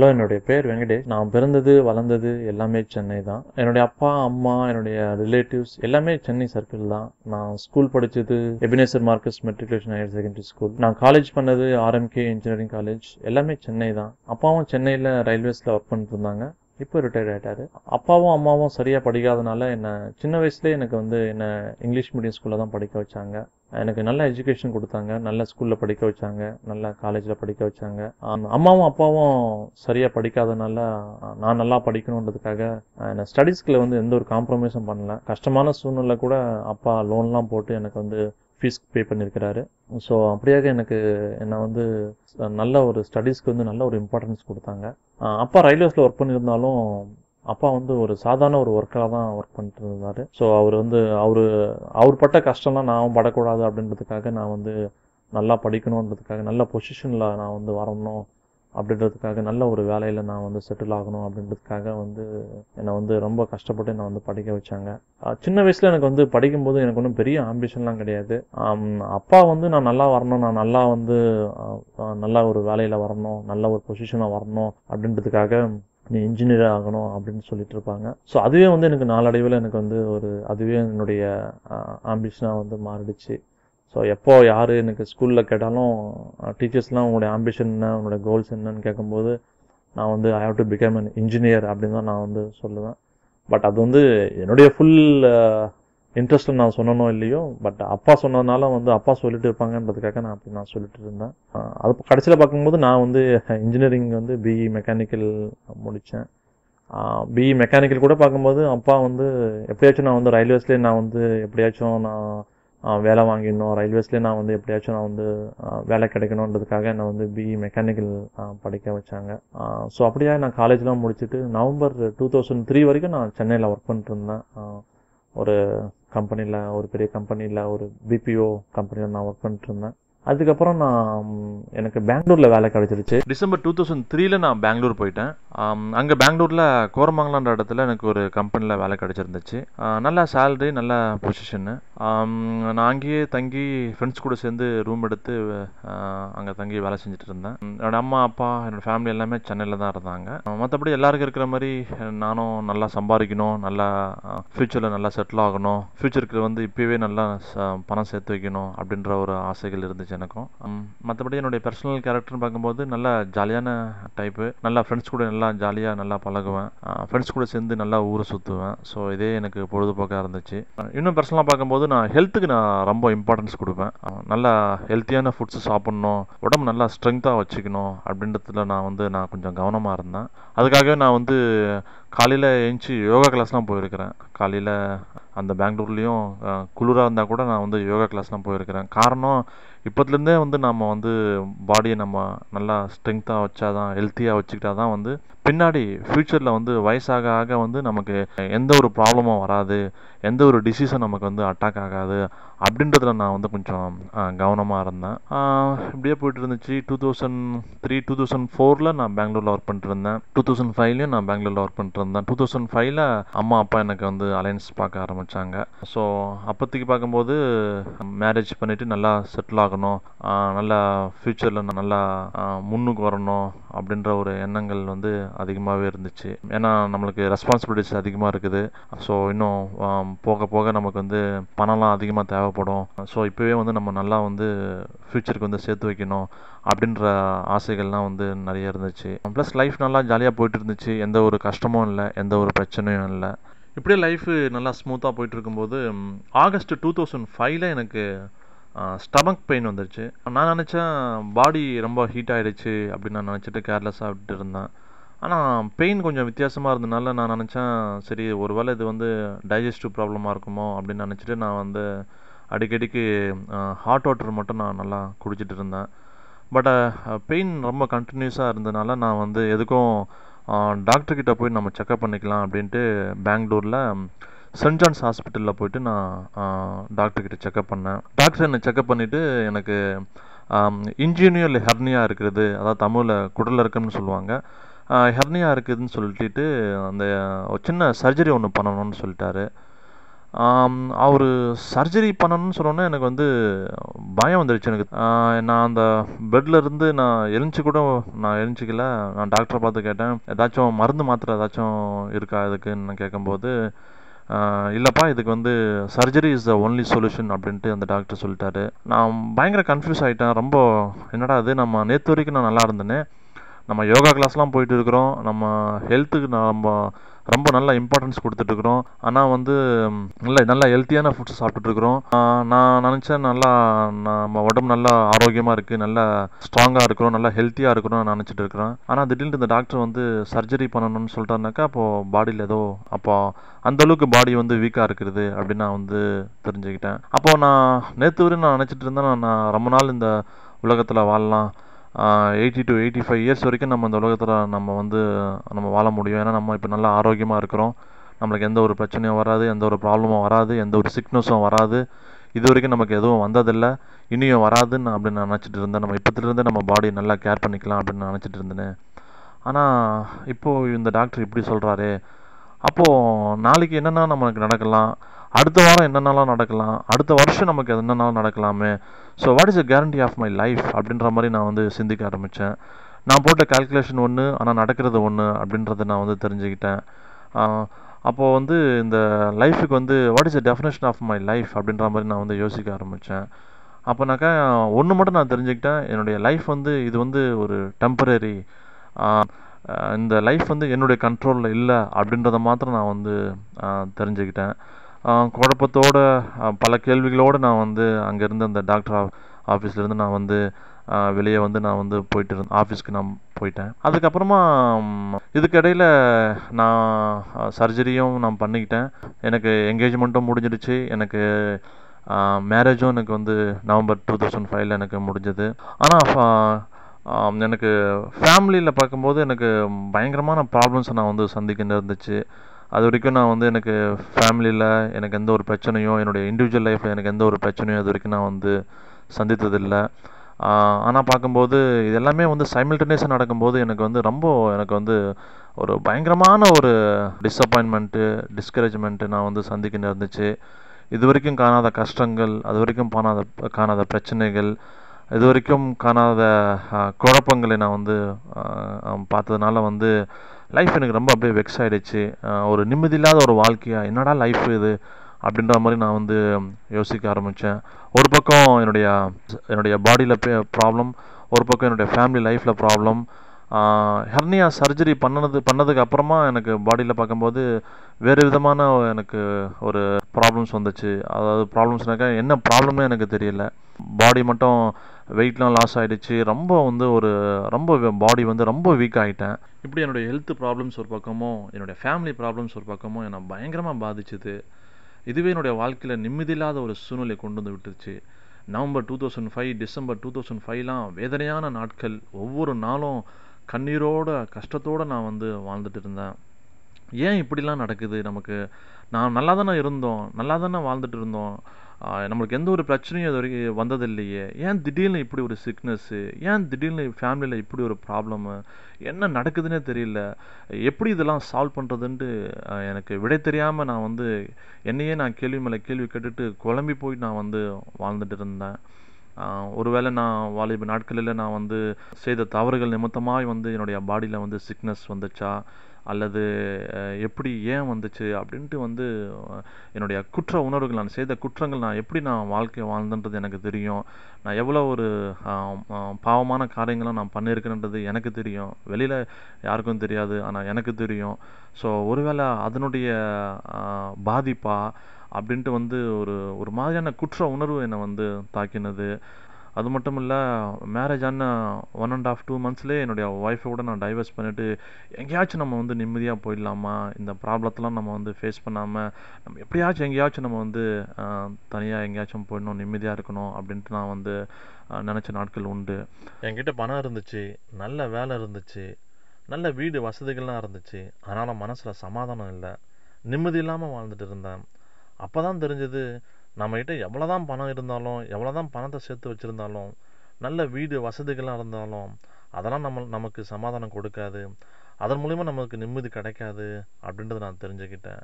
hello என்னுடைய பேர் வெங்கடேஷ் நான் பிறந்தது வளர்ந்தது எல்லாமே சென்னை தான் என்னுடைய அப்பா அம்மா என்னுடைய ரிலேட்டிவ்ஸ் எல்லாமே சென்னை சர்க்கிள் தான் நான் ஸ்கூல் படித்தது Ebenezer Marcus matriculation higher secondary school நான் காலேஜ் பண்ணது ஆர்எம்கே இன்ஜினியரிங் காலேஜ் எல்லாமே சென்னை தான் அப்பாவும் சென்னையில் ரயில்வேஸில் ஒர்க் பண்ணிட்டு இருந்தாங்க இப்போ ரிட்டையர் ஆகிட்டார் அப்பாவும் அம்மாவும் சரியாக படிக்காதனால என்னை சின்ன வயசுலேயே எனக்கு வந்து என்னை இங்கிலீஷ் மீடியம் ஸ்கூலில் தான் படிக்க வச்சாங்க எனக்கு நல்ல எஜுகேஷன் கொடுத்தாங்க நல்ல ஸ்கூலில் படிக்க வச்சாங்க நல்ல காலேஜில் படிக்க வச்சாங்க அம்மாவும் அப்பாவும் சரியாக படிக்காதனால நான் நல்லா படிக்கணுன்றதுக்காக என்னை ஸ்டடீஸ்கில் வந்து எந்த ஒரு காம்ப்ரமைஸும் பண்ணல கஷ்டமான சூழ்நிலை கூட அப்பா லோன்லாம் போட்டு எனக்கு வந்து ஃபீஸ் பே பண்ணியிருக்கிறாரு ஸோ அப்படியாக எனக்கு என்னை வந்து நல்ல ஒரு ஸ்டடீஸ்க்கு வந்து நல்ல ஒரு இம்பார்ட்டன்ஸ் கொடுத்தாங்க அப்பா ரயில்வேஸில் ஒர்க் பண்ணியிருந்தாலும் அப்பா வந்து ஒரு சாதாரண ஒரு ஒர்க்காக தான் ஒர்க் பண்ணிட்டு இருந்தார் ஸோ அவர் வந்து அவர் அவர் பட்ட கஷ்டம்லாம் நான் படக்கூடாது அப்படின்றதுக்காக நான் வந்து நல்லா படிக்கணுன்றதுக்காக நல்ல பொசிஷனில் நான் வந்து வரணும் அப்படின்றதுக்காக நல்ல ஒரு வேலையில் நான் வந்து செட்டில் ஆகணும் அப்படின்றதுக்காக வந்து என்னை வந்து ரொம்ப கஷ்டப்பட்டு என்னை வந்து படிக்க வச்சாங்க சின்ன வயசில் எனக்கு வந்து படிக்கும்போது எனக்கு ஒன்றும் பெரிய ஆம்பிஷன்லாம் கிடையாது அப்பா வந்து நான் நல்லா வரணும் நான் நல்லா வந்து நல்ல ஒரு வேலையில் வரணும் நல்ல ஒரு பொசிஷனாக வரணும் அப்படின்றதுக்காக நீ இன்ஜினியர் ஆகணும் அப்படின்னு சொல்லிட்டு இருப்பாங்க ஸோ அதுவே வந்து எனக்கு நாளடைவில் எனக்கு வந்து ஒரு அதுவே என்னுடைய ஆம்பிஷனாக வந்து மாறிடுச்சு ஸோ எப்போ யார் எனக்கு ஸ்கூலில் கேட்டாலும் டீச்சர்ஸ்லாம் உங்களுடைய ஆம்பிஷன் என்ன உங்களுடைய கோல்ஸ் என்னன்னு கேட்கும்போது நான் வந்து I have to become an engineer அப்படின்னு தான் நான் வந்து சொல்லுவேன் பட் அது வந்து என்னுடைய ஃபுல் இன்ட்ரெஸ்ட்டில் நான் சொன்னனோ இல்லையோ பட் அப்பா சொன்னதுனால வந்து அப்பா சொல்லிட்டு இருப்பாங்கன்றதுக்காக நான் அப்படி நான் சொல்லிட்டு இருந்தேன் அது கடைசியில் பார்க்கும்போது நான் வந்து இன்ஜினியரிங் வந்து பிஇ மெக்கானிக்கல் முடித்தேன் பிஇ மெக்கானிக்கல் கூட பார்க்கும்போது அப்பா வந்து எப்படியாச்சும் நான் வந்து ரயில்வேஸ்லேயே நான் வந்து எப்படியாச்சும் நான் வேலை வாங்கிடணும் ரயில்வேஸ்லேயே நான் வந்து எப்படியாச்சும் நான் வந்து வேலை கிடைக்கணுன்றதுக்காக என்னை வந்து பிஇ மெக்கானிக்கல் e படிக்க வச்சாங்க ஸோ அப்படியே நான் காலேஜ்லாம் முடிச்சுட்டு நவம்பர் டூ தௌசண்ட் த்ரீ வரைக்கும் நான் சென்னையில் ஒர்க் பண்ணிட்டு இருந்தேன் ஒரு கம்பெனியில் ஒரு பெரிய கம்பெனியில் ஒரு பிபிஓ கம்பெனியில் நான் ஒர்க் பண்ணிட்டு இருந்தேன் அதுக்கப்புறம் நான் எனக்கு பெங்களூரில் வேலை கிடைச்சிருச்சு டிசம்பர் டூ தௌசண்ட் த்ரீல நான் பெங்களூர் போயிட்டேன் அங்கே பெங்களூரில் கோரமங்கலான்ற இடத்துல எனக்கு ஒரு கம்பெனியில் வேலை கிடச்சிருந்துச்சு நல்ல சேலரி நல்ல பொசிஷன்னு நான் அங்கேயே தங்கி ஃப்ரெண்ட்ஸ் கூட சேர்ந்து ரூம் எடுத்து அங்கே தங்கி வேலை இருந்தேன் என்னோடய அம்மா அப்பா என்னோடய ஃபேமிலி எல்லாமே சென்னையில் தான் இருந்தாங்க மற்றபடி எல்லாருக்கும் இருக்கிற மாதிரி நானும் நல்லா சம்பாதிக்கணும் நல்லா ஃப்யூச்சரில் நல்லா செட்டில் ஆகணும் ஃப்யூச்சருக்கு வந்து இப்போவே நல்லா பணம் சேர்த்து வைக்கணும் அப்படின்ற ஒரு ஆசைகள் இருந்துச்சு எனக்கும் மற்றபடி என்னுடைய பர்சனல் கேரக்டர்னு பார்க்கும்போது நல்லா ஜாலியான டைப்பு நல்லா ஃப்ரெண்ட்ஸ் கூட நல்லா ஜாலியாக நல்லா பழகுவேன் ஃப்ரெண்ட்ஸ் கூட சேர்ந்து நல்லா ஊரை சுற்றுவேன் ஸோ இதே எனக்கு பொழுதுபோக்காக இருந்துச்சு இன்னும் பர்சனலாக பார்க்கும்போது நான் ஹெல்த்துக்கு நான் ரொம்ப இம்பார்ட்டன்ஸ் கொடுப்பேன் நல்லா ஹெல்த்தியான ஃபுட்ஸ் சாப்பிட்ணும் உடம்பு நல்லா ஸ்ட்ரென்த்தாக வச்சுக்கணும் அப்படின்றதுல நான் வந்து நான் கொஞ்சம் கவனமாக இருந்தேன் அதுக்காகவே நான் வந்து காலையில் எழுந்துச்சி யோகா கிளாஸ்லாம் போயிருக்கிறேன் காலையில் அந்த பெங்களூர்லேயும் குளிராக இருந்தால் கூட நான் வந்து யோகா கிளாஸ்லாம் போயிருக்கிறேன் காரணம் இப்போத்துலேருந்தே வந்து நம்ம வந்து பாடியை நம்ம நல்லா ஸ்ட்ரென்த்தாக வச்சா தான் ஹெல்த்தியாக வச்சுக்கிட்டா தான் வந்து பின்னாடி ஃப்யூச்சரில் வந்து வயசாக ஆக வந்து நமக்கு எந்த ஒரு ப்ராப்ளமும் வராது எந்த ஒரு டிசீஸும் நமக்கு வந்து அட்டாக் ஆகாது அப்படின்றதுல நான் வந்து கொஞ்சம் கவனமாக இருந்தேன் இப்படியே போயிட்டு இருந்துச்சு two thousand three two thousand ஃபோரில் நான் பெங்களூரில் ஒர்க் பண்ணிட்டுருந்தேன் டூ தௌசண்ட் ஃபைவ்லையும் நான் பெங்களூரில் ஒர்க் பண்ணிட்டு இருந்தேன் டூ தௌசண்ட் ஃபைவ்ல அம்மா அப்பா எனக்கு வந்து அலையன்ஸ் பார்க்க ஆரம்பித்தாங்க ஸோ அப்போத்துக்கு பார்க்கும்போது மேரேஜ் பண்ணிவிட்டு நல்லா செட்டில் ஆகணும் நல்லா ஃப்யூச்சரில் நான் நல்லா முன்னுக்கு வரணும் அப்படின்ற ஒரு எண்ணங்கள் வந்து அதிகமாகவே இருந்துச்சு ஏன்னா நம்மளுக்கு ரெஸ்பான்சிபிலிட்டிஸ் அதிகமாக இருக்குது ஸோ இன்னும் போக போக நமக்கு வந்து பணம்லாம் அதிகமாக தேவைப்படும் ஸோ இப்போவே வந்து நம்ம நல்லா வந்து ஃப்யூச்சருக்கு வந்து சேர்த்து வைக்கணும் அப்படின்ற ஆசைகள்லாம் வந்து நிறைய இருந்துச்சு ப்ளஸ் லைஃப் நல்லா ஜாலியாக போயிட்டு இருந்துச்சு எந்த ஒரு கஷ்டமும் இல்லை எந்த ஒரு பிரச்சனையும் இல்லை இப்படியே லைஃபு நல்லா ஸ்மூத்தாக போயிட்டு இருக்கும்போது ஆகஸ்ட் டூ தௌசண்ட் ஃபைவ்ல எனக்கு ஸ்டமக் பெயின் வந்துருச்சு நான் நினச்சேன் பாடி ரொம்ப ஹீட் ஆகிடுச்சு அப்படின்னு நான் நினச்சிட்டு கேர்லெஸ்ஸாக விட்டுட்டு இருந்தேன் ஆனால் பெயின் கொஞ்சம் வித்தியாசமாக இருந்தனால நான் நினச்சேன் சரி ஒரு வேளை இது வந்து டைஜஸ்டிவ் ப்ராப்ளமாக இருக்குமோ அப்படின்னு நினச்சிட்டு நான் வந்து அடிக்கடிக்கு ஹாட் வாட்டர் மட்டும் நான் நல்லா குடிச்சிட்டு இருந்தேன் பட் பெயின் ரொம்ப கண்டினியூஸாக இருந்தனால நான் வந்து எதுக்கும் டாக்டர்கிட்ட போய் நம்ம செக்அப் பண்ணிக்கலாம் அப்படின்ட்டு பெங்களூரில் சென்ட் ஜான்ஸ் ஹாஸ்பிட்டலில் போயிட்டு நான் டாக்டர்கிட்ட செக்அப் பண்ணேன் டாக்டர் என்னை செக்அப் பண்ணிவிட்டு எனக்கு இன்ஜினியல் ஹெர்னியா இருக்கிறது அதாவது தமிழில் குடல் இருக்குன்னு சொல்லுவாங்க ஹெர்னியா இருக்குதுன்னு சொல்லிட்டு அந்த சின்ன சர்ஜரி ஒன்று பண்ணணும்னு சொல்லிட்டாரு அவர் சர்ஜரி பண்ணணும்னு சொன்னோன்னே எனக்கு வந்து பயம் வந்துடுச்சு எனக்கு நான் அந்த பெட்டில் இருந்து நான் எழுந்து கூட நான் எழுந்துக்கல நான் டாக்டரை பார்த்து கேட்டேன் ஏதாச்சும் மருந்து மாத்திரை ஏதாச்சும் இருக்கா இதுக்குன்னு நான் கேட்கும்போது இல்லைப்பா இதுக்கு வந்து surgery is the only solution அப்படின்ட்டு அந்த டாக்டர் சொல்லிட்டாரு நான் பயங்கர கன்ஃபியூஸ் ஆகிட்டேன் ரொம்ப என்னடா அது நம்ம நேற்று வரைக்கும் நான் நல்லா இருந்தேனே நம்ம யோகா கிளாஸ்லாம் போயிட்டு இருக்கிறோம் நம்ம ஹெல்த்துக்கு நம்ம ரொம்ப நல்லா இம்பார்ட்டன்ஸ் கொடுத்துட்ருக்குறோம் ஆனால் வந்து நல்ல நல்லா ஹெல்த்தியான ஃபுட்ஸ் சாப்பிட்டுட்ருக்குறோம் நான் நினச்சேன் நல்லா நம்ம உடம்பு நல்லா ஆரோக்கியமாக இருக்குது நல்லா ஸ்ட்ராங்காக இருக்கிறோம் நல்லா ஹெல்த்தியாக இருக்கிறோம் நான் நினச்சிட்டு இருக்கிறேன் ஆனால் திடீர்னு இந்த டாக்டர் வந்து சர்ஜரி பண்ணணும்னு சொல்லிட்டாருனாக்கா அப்போது பாடியில் ஏதோ அப்போ அந்தளவுக்கு பாடி வந்து வீக்காக இருக்கிறது அப்படின்னு நான் வந்து தெரிஞ்சுக்கிட்டேன் அப்போது நான் நேற்று வரையும் நான் நினச்சிட்டு இருந்தேன் நான் ரொம்ப நாள் இந்த உலகத்தில் வாழலாம் eighty to eighty five years வரைக்கும் நம்ம இந்த உலகத்தில் நம்ம வந்து நம்ம வாழ முடியும் ஏன்னா நம்ம இப்போ நல்லா ஆரோக்கியமாக இருக்கிறோம் நம்மளுக்கு எந்த ஒரு பிரச்சனையும் வராது எந்த ஒரு ப்ராப்ளமும் வராது எந்த ஒரு சிக்னஸும் வராது இது வரைக்கும் நமக்கு எதுவும் வந்ததில்லை இனியும் வராதுன்னு நான் அப்படின்னு நினச்சிட்டு இருந்தேன் நம்ம இப்போத்துலேருந்து நம்ம பாடி நல்லா கேர் பண்ணிக்கலாம் அப்படின்னு நினச்சிட்டு இருந்தேன் ஆனால் இப்போது இந்த டாக்டர் இப்படி சொல்கிறாரு அப்போது நாளைக்கு என்னென்னா நம்மளுக்கு நடக்கலாம் அடுத்த வாரம் என்னென்னலாம் நடக்கலாம் அடுத்த வருஷம் நமக்கு அது நடக்கலாமே so what is a guarantee of my life அப்படின்ற மாதிரி நான் வந்து சிந்திக்க ஆரம்பித்தேன் நான் போட்ட கால்குலேஷன் ஒன்று ஆனால் நடக்கிறது ஒன்று அப்படின்றத நான் வந்து தெரிஞ்சுக்கிட்டேன் அப்போது வந்து இந்த லைஃபுக்கு வந்து what is a definition of my life அப்படின்ற மாதிரி நான் வந்து யோசிக்க ஆரம்பித்தேன் அப்போனாக்கா ஒன்று மட்டும் நான் தெரிஞ்சுக்கிட்டேன் என்னுடைய லைஃப் வந்து இது வந்து ஒரு டெம்பரரி இந்த லைஃப் வந்து என்னுடைய கண்ட்ரோலில் இல்லை அப்படின்றத மாத்திரம் நான் வந்து தெரிஞ்சுக்கிட்டேன் குழப்பத்தோட பல கேள்விகளோடு நான் வந்து அங்கேருந்து அந்த டாக்டர் ஆஃபீஸ்லேருந்து நான் வந்து வெளியே வந்து நான் வந்து போயிட்டு இருந்தேன் ஆஃபீஸ்க்கு நான் போயிட்டேன் அதுக்கப்புறமா இதுக்கிடையில் நான் சர்ஜரியும் நான் பண்ணிக்கிட்டேன் எனக்கு என்கேஜ்மெண்ட்டும் முடிஞ்சிடுச்சு எனக்கு மேரேஜும் எனக்கு வந்து நவம்பர் டூ தௌசண்ட் ஃபைவ்ல எனக்கு முடிஞ்சது ஆனால் எனக்கு ஃபேமிலியில் பார்க்கும்போது எனக்கு பயங்கரமான ப்ராப்ளம்ஸை நான் வந்து சந்திக்க இருந்துச்சு அது வரைக்கும் நான் வந்து எனக்கு ஃபேமிலியில் எனக்கு எந்த ஒரு பிரச்சனையும் என்னுடைய இண்டிவிஜுவல் லைஃப்பில் எனக்கு எந்த ஒரு பிரச்சனையும் அது வரைக்கும் நான் வந்து சந்தித்ததில்லை ஆனால் பார்க்கும்போது இது எல்லாமே வந்து சைமில்டேனியஸாக நடக்கும்போது எனக்கு வந்து ரொம்ப எனக்கு வந்து ஒரு பயங்கரமான ஒரு டிஸப்பாயின்மெண்ட்டு டிஸ்கரேஜ்மெண்ட்டு நான் வந்து சந்திக்க நேர்ந்துச்சு இது வரைக்கும் காணாத கஷ்டங்கள் அது வரைக்கும் காணாத காணாத பிரச்சனைகள் இது வரைக்கும் காணாத குழப்பங்களை நான் வந்து பார்த்ததுனால வந்து லைஃப் எனக்கு ரொம்ப அப்படியே வெக்ஸ் ஆகிடுச்சு ஒரு நிம்மதி இல்லாத ஒரு வாழ்க்கையாக என்னடா லைஃப் இது அப்படின்ற மாதிரி நான் வந்து யோசிக்க ஆரம்பித்தேன் ஒரு பக்கம் என்னுடைய என்னுடைய பாடியில் ப்ராப்ளம் ஒரு பக்கம் என்னுடைய ஃபேமிலி லைஃப்பில் ப்ராப்ளம் ஹெர்னியா சர்ஜரி பண்ணது பண்ணதுக்கு அப்புறமா எனக்கு பாடியில் பார்க்கும்போது வேறு விதமான எனக்கு ஒரு ப்ராப்ளம்ஸ் வந்துச்சு அதாவது ப்ராப்ளம்ஸ்னாக்கா என்ன ப்ராப்ளம்னு எனக்கு தெரியல பாடி மட்டும் வெயிட்லாம் லாஸ் ஆகிடுச்சு ரொம்ப வந்து ஒரு ரொம்ப பாடி வந்து ரொம்ப வீக் ஆகிட்டேன் இப்படி என்னுடைய ஹெல்த் ப்ராப்ளம்ஸ் ஒரு பக்கமும் என்னுடைய ஃபேமிலி ப்ராப்ளம்ஸ் ஒரு பக்கமும் என்னை பயங்கரமாக பாதிச்சது இதுவே என்னுடைய வாழ்க்கையில் நிம்மதியில்லாத ஒரு சூழ்நிலை கொண்டு வந்து விட்டுருச்சு November two thousand five December two thousand ஃபைவ்லாம் வேதனையான நாட்கள் ஒவ்வொரு நாளும் கண்ணீரோட கஷ்டத்தோடு நான் வந்து வாழ்ந்துட்டு இருந்தேன் ஏன் இப்படிலாம் நடக்குது நமக்கு நான் நல்லா தானே இருந்தோம் நல்லா தானே வாழ்ந்துட்டு இருந்தோம் நம்மளுக்கு எந்த ஒரு பிரச்சனையும் இது வரைக்கும் வந்ததில்லையே ஏன் திடீர்னு இப்படி ஒரு சிக்னஸ்ஸு ஏன் திடீர்னு ஃபேமிலியில் இப்படி ஒரு ப்ராப்ளமு என்ன நடக்குதுன்னே தெரியல எப்படி இதெல்லாம் சால்வ் பண்ணுறதுன்ட்டு எனக்கு விடை தெரியாமல் நான் வந்து என்னையே நான் கேள்வி மேலே கேள்வி கேட்டுட்டு குழம்பி போய் நான் வந்து வாழ்ந்துட்டு இருந்தேன் ஒருவேளை நான் வாலிப நாட்களில் நான் வந்து செய்த தவறுகள் நிமித்தமாக வந்து என்னுடைய பாடியில் வந்து சிக்னஸ் வந்துச்சா அல்லது எப்படி ஏன் வந்துச்சு அப்படின்ட்டு வந்து என்னுடைய குற்ற உணர்வுகள் நான் செய்த குற்றங்கள் நான் எப்படி நான் வாழ்க்கை வாழ்ந்தன்றது எனக்கு தெரியும் நான் எவ்வளோ ஒரு பாவமான காரியங்களும் நான் பண்ணியிருக்கேன்றது எனக்கு தெரியும் வெளியில் யாருக்கும் தெரியாது ஆனால் எனக்கு தெரியும் ஸோ ஒருவேளை அதனுடைய பாதிப்பாக அப்படின்ட்டு வந்து ஒரு ஒரு மாதிரியான குற்ற உணர்வு என்னை வந்து தாக்கினது அது மட்டும் இல்லை மேரேஜ் ஆன ஒன் அண்ட் ஆஃப் டூ மந்த்ஸ்லேயே என்னுடைய ஒய்ஃபை கூட நான் டைவர்ஸ் பண்ணிவிட்டு எங்கேயாச்சும் நம்ம வந்து நிம்மதியாக போயிடலாமா இந்த ப்ராப்ளத்தெலாம் நம்ம வந்து ஃபேஸ் பண்ணாமல் நம்ம எப்படியாச்சும் எங்கேயாச்சும் நம்ம வந்து தனியாக எங்கேயாச்சும் போயிடணும் நிம்மதியாக இருக்கணும் அப்படின்ட்டு நான் வந்து நினச்ச நாட்கள் உண்டு என்கிட்ட பணம் இருந்துச்சு நல்ல வேலை இருந்துச்சு நல்ல வீடு வசதிகள்லாம் இருந்துச்சு அதனால் மனசில் சமாதானம் இல்லை நிம்மதி இல்லாமல் வாழ்ந்துட்டு இருந்தேன் அப்போ தான் தெரிஞ்சது நம்மக்கிட்ட எவ்வளோ தான் பணம் இருந்தாலும் எவ்வளோ தான் பணத்தை சேர்த்து வச்சுருந்தாலும் நல்ல வீடு வசதிகள்லாம் இருந்தாலும் அதெல்லாம் நம்ம நமக்கு சமாதானம் கொடுக்காது அதன் மூலிமா நமக்கு நிம்மதி கிடைக்காது அப்படின்றத நான் தெரிஞ்சுக்கிட்டேன்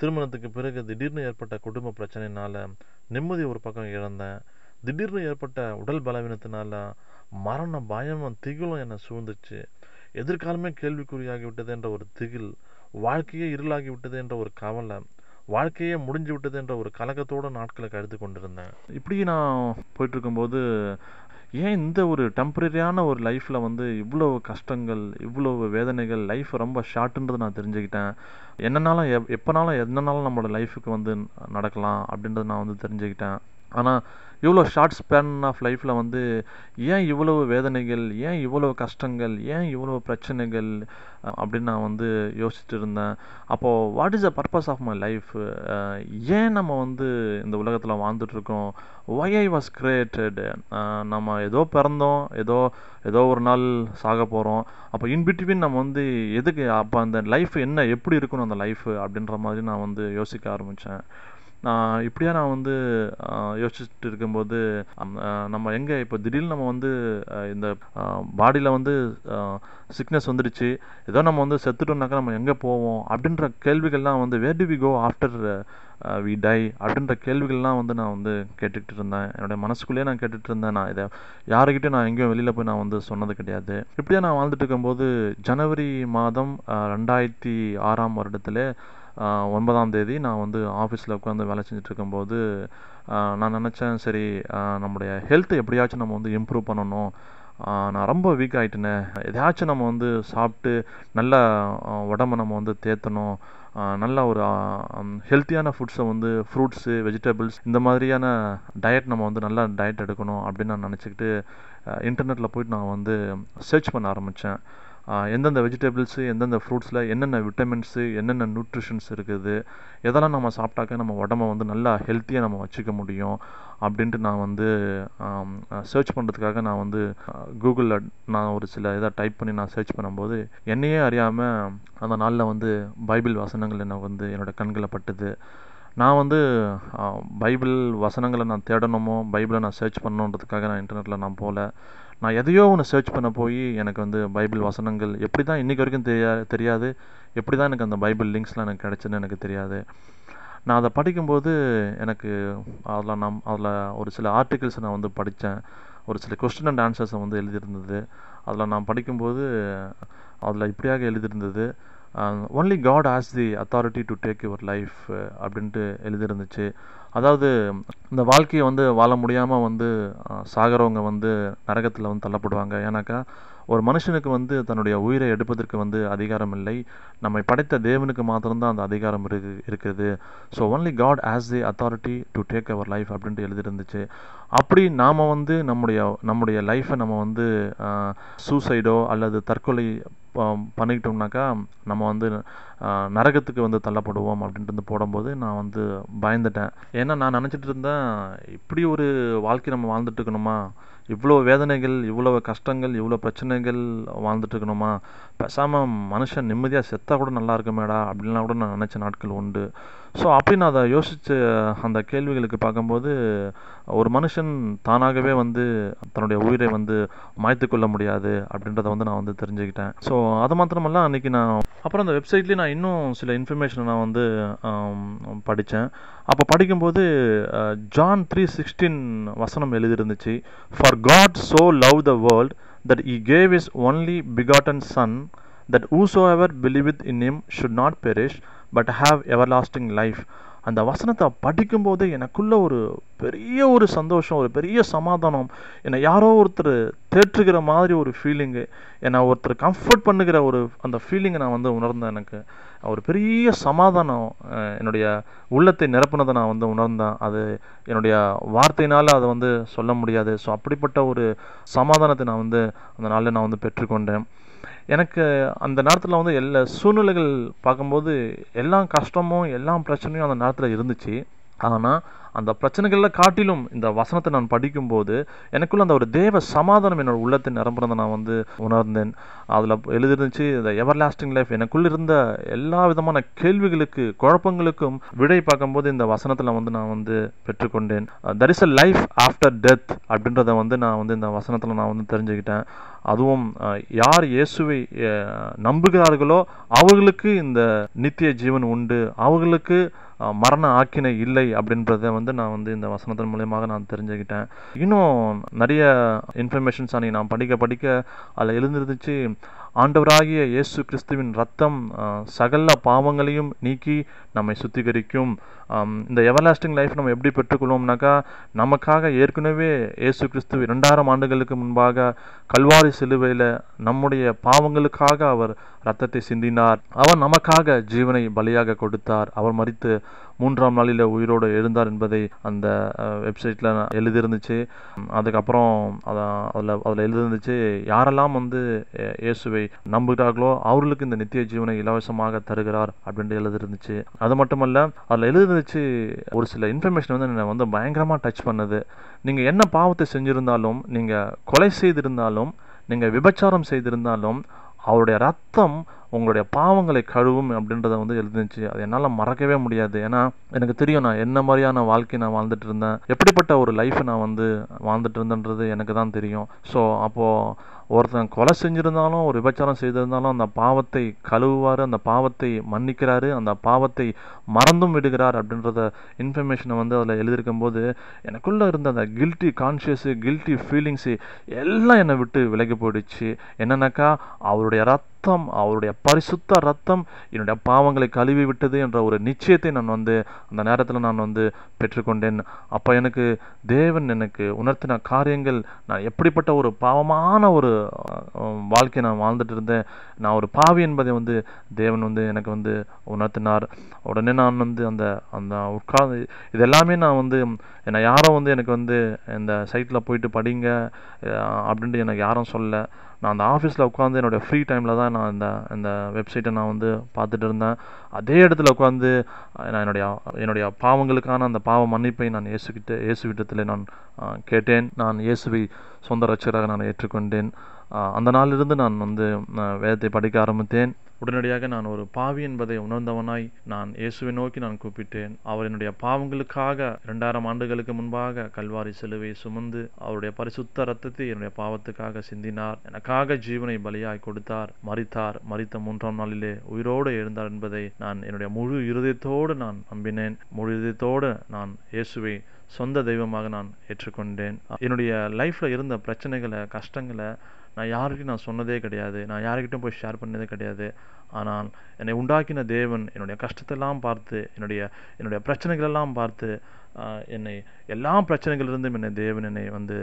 திருமணத்துக்கு பிறகு திடீர்னு ஏற்பட்ட குடும்ப பிரச்சனையினால் நிம்மதி ஒரு பக்கம் இழந்தேன் திடீர்னு ஏற்பட்ட உடல் பலவீனத்தினால மரண பயமும் திகிலும் என்னை சூழ்ந்துச்சு எதிர்காலமே கேள்விக்குறியாகி விட்டது என்ற ஒரு திகில் வாழ்க்கையே இருளாகி விட்டது என்ற ஒரு கவலை வாழ்க்கையே முடிஞ்சு விட்டது என்ற ஒரு கலக்கத்தோடு நாட்களை கழித்து கொண்டிருந்தேன் இப்படி நான் போயிட்டுருக்கும்போது ஏன் இந்த ஒரு டெம்பரரியான ஒரு லைஃப்பில் வந்து இவ்வளோ கஷ்டங்கள் இவ்வளோ வேதனைகள் லைஃப் ரொம்ப ஷார்ட்டுன்றது நான் தெரிஞ்சுக்கிட்டேன் என்னென்னாலும் எப் எப்போனாலும் என்னென்னாலும் நம்மளோட லைஃபுக்கு வந்து நடக்கலாம் அப்படின்றத நான் வந்து தெரிஞ்சுக்கிட்டேன் ஆனால் இவ்வளோ ஷார்ட் ஸ்பேன் ஆஃப் லைஃப்பில் வந்து ஏன் இவ்வளவு வேதனைகள் ஏன் இவ்வளவு கஷ்டங்கள் ஏன் இவ்வளவு பிரச்சனைகள் அப்படின்னு நான் வந்து யோசிச்சுட்டு இருந்தேன் அப்போது what is the purpose of my life ஏன் நம்ம வந்து இந்த உலகத்தில் வாழ்ந்துட்டுருக்கோம் ஒய் ஐ வாஸ் கிரியேட்டட் நம்ம ஏதோ பிறந்தோம் ஏதோ ஏதோ ஒரு நாள் சாக போகிறோம் அப்போ இன்பிட்வீன் நம்ம வந்து எதுக்கு அப்போ அந்த லைஃப் என்ன எப்படி இருக்கணும் அந்த லைஃப் அப்படின்ற மாதிரி நான் வந்து யோசிக்க ஆரம்பித்தேன் நான் இப்படியா நான் வந்து யோசிச்சுட்டு இருக்கும்போது நம்ம எங்கே இப்போ திடீர்னு நம்ம வந்து இந்த பாடியில் வந்து சிக்னஸ் வந்துடுச்சு ஏதோ நம்ம வந்து செத்துட்டோம்னாக்கா நம்ம எங்கே போவோம் அப்படின்ற கேள்விகள்லாம் வந்து where do we go after we die அப்படின்ற கேள்விகள்லாம் வந்து நான் வந்து கேட்டுக்கிட்டு இருந்தேன் என்னுடைய மனசுக்குள்ளேயே நான் கேட்டுகிட்டு இருந்தேன் நான் இதை யாருக்கிட்டே நான் எங்கேயும் வெளியில் போய் நான் வந்து சொன்னது கிடையாது இப்படியே நான் வாழ்ந்துட்டு இருக்கும்போது ஜனவரி மாதம் ரெண்டாயிரத்தி ஆறாம் வருடத்துல ஒன்பதாம் தேதி நான் வந்து ஆஃபீஸில் உட்காந்து வேலை செஞ்சுட்ருக்கும்போது நான் நினச்சேன் சரி நம்முடைய ஹெல்த் எப்படியாச்சும் நம்ம வந்து இம்ப்ரூவ் பண்ணணும் நான் ரொம்ப வீக் ஆகிட்டேனே எதையாச்சும் நம்ம வந்து சாப்பிட்டு நல்ல உடம்பை நம்ம வந்து தேற்றணும் நல்ல ஒரு ஹெல்த்தியான ஃபுட்ஸை வந்து ஃப்ரூட்ஸு வெஜிடபிள்ஸ் இந்த மாதிரியான டயட் நம்ம வந்து நல்லா டயட் எடுக்கணும் அப்படின்னு நான் நினச்சிக்கிட்டு இன்டர்நெட்டில் போயிட்டு நான் வந்து சர்ச் பண்ண ஆரம்பித்தேன் எந்தெந்த வெஜிடபிள்ஸு எந்தெந்த ஃப்ரூட்ஸில் என்னென்ன விட்டமின்ஸு என்னென்ன நியூட்ரிஷன்ஸ் இருக்குது எதெல்லாம் நம்ம சாப்பிட்டாக்க நம்ம உடம்ப வந்து நல்லா ஹெல்த்தியாக நம்ம வச்சுக்க முடியும் அப்படின்ட்டு நான் வந்து சர்ச் பண்ணுறதுக்காக நான் வந்து கூகுளில் நான் ஒரு சில இதாக டைப் பண்ணி நான் சர்ச் பண்ணும்போது என்னையே அறியாமல் அந்த நாளில் வந்து பைபிள் வசனங்கள் என்ன வந்து என்னோடய கண்களை பட்டுது நான் வந்து பைபிள் வசனங்களை நான் தேடணுமோ பைபிளை நான் சர்ச் பண்ணணுன்றதுக்காக நான் இன்டர்நெட்டில் நான் போகல நான் எதையோ ஒன்று சர்ச் பண்ண போய் எனக்கு வந்து பைபிள் வசனங்கள் எப்படி தான் இன்றைக்கி வரைக்கும் தெரியா தெரியாது எப்படி தான் எனக்கு அந்த பைபிள் லிங்க்ஸ்லாம் எனக்கு கிடச்சுன்னு எனக்கு தெரியாது நான் அதை படிக்கும்போது எனக்கு அதில் நம் அதில் ஒரு சில ஆர்டிகிள்ஸை நான் வந்து படித்தேன் ஒரு சில கொஸ்டின் அண்ட் ஆன்சர்ஸை வந்து எழுதியிருந்தது அதில் நான் படிக்கும்போது அதில் இப்படியாக எழுதியிருந்தது only God has the authority to take your life அப்படின்ட்டு எழுதியிருந்துச்சு அதாவது இந்த வாழ்க்கையை வந்து வாழ முடியாமல் வந்து சாகிறவங்க வந்து நரகத்தில் வந்து தள்ளப்படுவாங்க ஏன்னாக்கா ஒரு மனுஷனுக்கு வந்து தன்னுடைய உயிரை எடுப்பதற்கு வந்து அதிகாரம் இல்லை நம்மை படைத்த தேவனுக்கு மாத்திரம்தான் அந்த அதிகாரம் இருக்கு இருக்குது so only God has the authority to take our life அப்படின்ட்டு எழுதிருந்துச்சு அப்படி நாம் வந்து நம்முடைய நம்முடைய லைஃப்பை நம்ம வந்து சூசைடோ அல்லது தற்கொலை பண்ணிக்கிட்டோம்னாக்கா நம்ம வந்து நரகத்துக்கு வந்து தள்ளப்படுவோம் அப்படின்ட்டு வந்து போடும்போது நான் வந்து பயந்துட்டேன் ஏன்னா நான் நினச்சிட்டு இருந்தேன் இப்படி ஒரு வாழ்க்கை நம்ம வாழ்ந்துட்டு இருக்கணுமா இவ்வளோ வேதனைகள் இவ்வளோ கஷ்டங்கள் இவ்வளோ பிரச்சனைகள் வாழ்ந்துட்டுருக்கணுமா பேசாமல் மனுஷன் நிம்மதியாக செத்தால் கூட நல்லா இருக்குமேடா அப்படின்லாம் கூட நான் நினச்ச நாட்கள் உண்டு ஸோ அப்படி நான் அதை யோசித்து அந்த கேள்விகளுக்கு பார்க்கும்போது ஒரு மனுஷன் தானாகவே வந்து தன்னுடைய உயிரை வந்து மாய்த்து கொள்ள முடியாது அப்படின்றத வந்து நான் வந்து தெரிஞ்சுக்கிட்டேன் ஸோ அது மாத்திரமல்ல அன்றைக்கி நான் அப்புறம் அந்த வெப்சைட்லேயே நான் இன்னும் சில இன்ஃபர்மேஷனை நான் வந்து படித்தேன் அப்போ படிக்கும்போது ஜான் த்ரீ சிக்ஸ்டீன் வசனம் எழுதியிருந்துச்சு for God so love the world that he gave his only begotten son that who so believe with in name should not perish but have everlasting life அந்த வசனத்தை படிக்கும்போது எனக்குள்ள ஒரு பெரிய ஒரு சந்தோஷம் ஒரு பெரிய சமாதானம் என்னை யாரோ ஒருத்தர் தேற்றுகிற மாதிரி ஒரு ஃபீலிங்கு என்னை ஒருத்தர் கம்ஃபர்ட் பண்ணுகிற ஒரு அந்த ஃபீலிங்கை நான் வந்து உணர்ந்தேன் எனக்கு ஒரு பெரிய சமாதானம் என்னுடைய உள்ளத்தை நிரப்புனதை நான் வந்து உணர்ந்தேன் அது என்னுடைய வார்த்தையினால் அதை வந்து சொல்ல முடியாது ஸோ அப்படிப்பட்ட ஒரு சமாதானத்தை நான் வந்து அந்த நாளில் நான் வந்து பெற்றுக்கொண்டேன் எனக்கு அந்த நேரத்தில் வந்து எல்லா சூழ்நிலைகள் பார்க்கும்போது எல்லா கஷ்டமும் எல்லா பிரச்சனையும் அந்த நேரத்தில் இருந்துச்சு ஆனால் அந்த பிரச்சனைகளில் காட்டிலும் இந்த வசனத்தை நான் படிக்கும்போது எனக்குள்ள அந்த ஒரு தேவ சமாதானம் என்னோட உள்ளத்தை நிரம்புறதை நான் வந்து உணர்ந்தேன் அதில் எழுதிருந்துச்சு இந்த எவர் லாஸ்டிங் லைஃப் எனக்குள்ள இருந்த எல்லா விதமான கேள்விகளுக்கு குழப்பங்களுக்கும் விடை பார்க்கும்போது இந்த வசனத்தில் வந்து நான் வந்து பெற்றுக்கொண்டேன் there is a life after death அப்படின்றத வந்து நான் வந்து இந்த வசனத்தில் நான் வந்து தெரிஞ்சுக்கிட்டேன் அதுவும் uh, யார் இயேசுவை uh, நம்புகிறார்களோ அவர்களுக்கு இந்த நித்திய ஜீவன் உண்டு அவர்களுக்கு மரண ஆக்கினை இல்லை அப்படின்றத வந்து நான் வந்து இந்த வசனத்தின் மூலியமாக நான் தெரிஞ்சுக்கிட்டேன் இன்னும் நிறைய இன்ஃபர்மேஷன்ஸ் அன்னை நான் படிக்க படிக்க அதில் எழுந்திருந்துச்சு ஆண்டவராகிய இயேசு கிறிஸ்துவின் ரத்தம் சகல பாவங்களையும் நீக்கி நம்மை சுத்திகரிக்கும் இந்த எவர்லாஸ்டிங் லைஃப் நம்ம எப்படி பெற்றுக்கொள்வோம்னாக்கா நமக்காக ஏற்கனவே இயேசு கிறிஸ்து இரண்டாயிரம் ஆண்டுகளுக்கு முன்பாக கல்வாரி சிலுவையில் நம்முடைய பாவங்களுக்காக அவர் ரத்தத்தை சிந்தினார் அவர் நமக்காக ஜீவனை பலியாக கொடுத்தார் அவர் மறித்து மூன்றாம் நாளில் உயிரோடு எழுந்தார் என்பதை அந்த வெப்சைட்டில் எழுதியிருந்துச்சு அதுக்கப்புறம் அதில் அதில் எழுதியிருந்துச்சு யாரெல்லாம் வந்து இயேசுவை நம்புகிறார்களோ அவர்களுக்கு இந்த நித்திய ஜீவனை இலவசமாக தருகிறார் அப்படின்ட்டு எழுதியிருந்துச்சு அது மட்டுமல்ல அதில் எழுதி வாசித்து ஒரு சில இன்ஃபர்மேஷன் வந்து என்னை வந்து பயங்கரமாக டச் பண்ணுது நீங்கள் என்ன பாவத்தை செஞ்சுருந்தாலும் நீங்கள் கொலை செய்திருந்தாலும் நீங்கள் விபச்சாரம் செய்திருந்தாலும் அவருடைய ரத்தம் உங்களுடைய பாவங்களை கழுவும் அப்படின்றத வந்து எழுதிச்சு அது என்னால் மறக்கவே முடியாது ஏன்னா எனக்கு தெரியும் நான் என்ன மாதிரியான வாழ்க்கை நான் வாழ்ந்துட்டு இருந்தேன் எப்படிப்பட்ட ஒரு லைஃப் நான் வந்து வாழ்ந்துட்டு இருந்தேன்றது எனக்கு தான் தெரியும் ஸோ அப்போது ஒருத்தன் கொலை செஞ்சிருந்தாலும் ஒரு விபச்சாரம் செய்திருந்தாலும் அந்த பாவத்தை கழுவுவார் அந்த பாவத்தை மன்னிக்கிறாரு அந்த பாவத்தை மறந்தும் விடுகிறார் அப்படின்றத இன்ஃபர்மேஷனை வந்து அதில் எழுதியிருக்கும் போது எனக்குள்ளே இருந்த அந்த கில்ட்டி கான்ஷியஸு கில்ட்டி ஃபீலிங்ஸு எல்லாம் என்னை விட்டு விலகி போயிடுச்சு என்னன்னாக்கா அவருடைய ரத்த ரத்தம் அவருடைய பரிசுத்த ரத்தம் என்னுடைய பாவங்களை கழுவி விட்டது என்ற ஒரு நிச்சயத்தை நான் வந்து அந்த நேரத்தில் நான் வந்து பெற்றுக்கொண்டேன் அப்போ எனக்கு தேவன் எனக்கு உணர்த்தின காரியங்கள் நான் எப்படிப்பட்ட ஒரு பாவமான ஒரு வாழ்க்கையை நான் வாழ்ந்துட்டு இருந்தேன் நான் ஒரு பாவி என்பதை வந்து தேவன் வந்து எனக்கு வந்து உணர்த்தினார் உடனே நான் வந்து அந்த அந்த உட்கார்ந்து இதெல்லாமே நான் வந்து என்னை யாரும் வந்து எனக்கு வந்து இந்த சைட்டில் போயிட்டு படிங்க அப்படின்ட்டு எனக்கு யாரும் சொல்லலை நான் அந்த ஆஃபீஸில் உட்காந்து என்னோடய ஃப்ரீ டைமில் தான் நான் இந்த இந்த வெப்சைட்டை நான் வந்து பார்த்துட்டு இருந்தேன் அதே இடத்துல உட்காந்து நான் என்னுடைய என்னுடைய பாவங்களுக்கான அந்த பாவ மன்னிப்பை நான் இயேசுகிட்ட இயேசுவிட்டத்தில் நான் கேட்டேன் நான் இயேசுவை சொந்த ரட்சராக நான் ஏற்றுக்கொண்டேன் அந்த நாளிலிருந்து நான் வந்து வேதத்தை படிக்க ஆரம்பித்தேன் உடனடியாக நான் ஒரு பாவி என்பதை உணர்ந்தவனாய் நான் இயேசுவை நோக்கி நான் கூப்பிட்டேன் அவர் என்னுடைய பாவங்களுக்காக இரண்டாயிரம் ஆண்டுகளுக்கு முன்பாக கல்வாரி சிலுவை சுமந்து அவருடைய பரிசுத்த ரத்தத்தை என்னுடைய பாவத்துக்காக சிந்தினார் எனக்காக ஜீவனை பலியாய் கொடுத்தார் மறித்தார் மறித்த மூன்றாம் நாளிலே உயிரோடு எழுந்தார் என்பதை நான் என்னுடைய முழு இருதயத்தோடு நான் நம்பினேன் முழு இருதயத்தோடு நான் இயேசுவை சொந்த தெய்வமாக நான் ஏற்றுக்கொண்டேன் என்னுடைய லைஃப்பில் இருந்த பிரச்சனைகளை கஷ்டங்களை நான் யாருக்கும் நான் சொன்னதே கிடையாது நான் யாருக்கிட்டும் போய் ஷேர் பண்ணதே கிடையாது ஆனால் என்னை உண்டாக்கின தேவன் என்னுடைய கஷ்டத்தெல்லாம் பார்த்து என்னுடைய என்னுடைய பிரச்சனைகளெல்லாம் பார்த்து என்னை எல்லா பிரச்சனைகளிலிருந்தும் என்னை தேவன் என்னை வந்து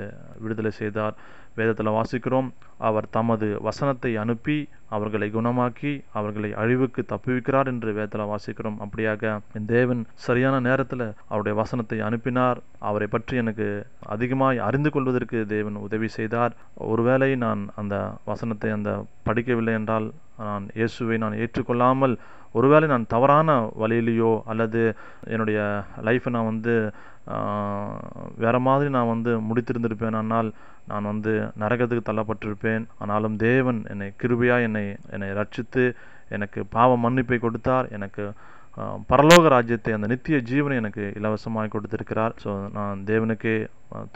விடுதலை செய்தார் வேதத்தில் வாசிக்கிறோம் அவர் தமது வசனத்தை அனுப்பி அவர்களை குணமாக்கி அவர்களை அழிவுக்கு தப்புவிக்கிறார் என்று வேதத்தில் வாசிக்கிறோம் அப்படியாக என் தேவன் சரியான நேரத்தில் அவருடைய வசனத்தை அனுப்பினார் அவரை பற்றி எனக்கு அதிகமாய் அறிந்து கொள்வதற்கு தேவன் உதவி செய்தார் ஒருவேளை நான் அந்த வசனத்தை அந்த படிக்கவில்லை என்றால் நான் இயேசுவை நான் ஏற்றுக்கொள்ளாமல் ஒருவேளை நான் தவறான வழியிலேயோ அல்லது என்னுடைய லைஃப்பை நான் வந்து வேறு மாதிரி நான் வந்து முடித்திருந்திருப்பேன் ஆனால் நான் வந்து நரகத்துக்கு தள்ளப்பட்டிருப்பேன் ஆனாலும் தேவன் என்னை கிருபையாக என்னை என்னை ரட்சித்து எனக்கு பாவ மன்னிப்பை கொடுத்தார் எனக்கு பரலோக ராஜ்யத்தை அந்த நித்திய ஜீவனை எனக்கு இலவசமாக கொடுத்திருக்கிறார் ஸோ நான் தேவனுக்கு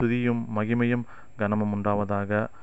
துதியும் மகிமையும் கனமும் உண்டாவதாக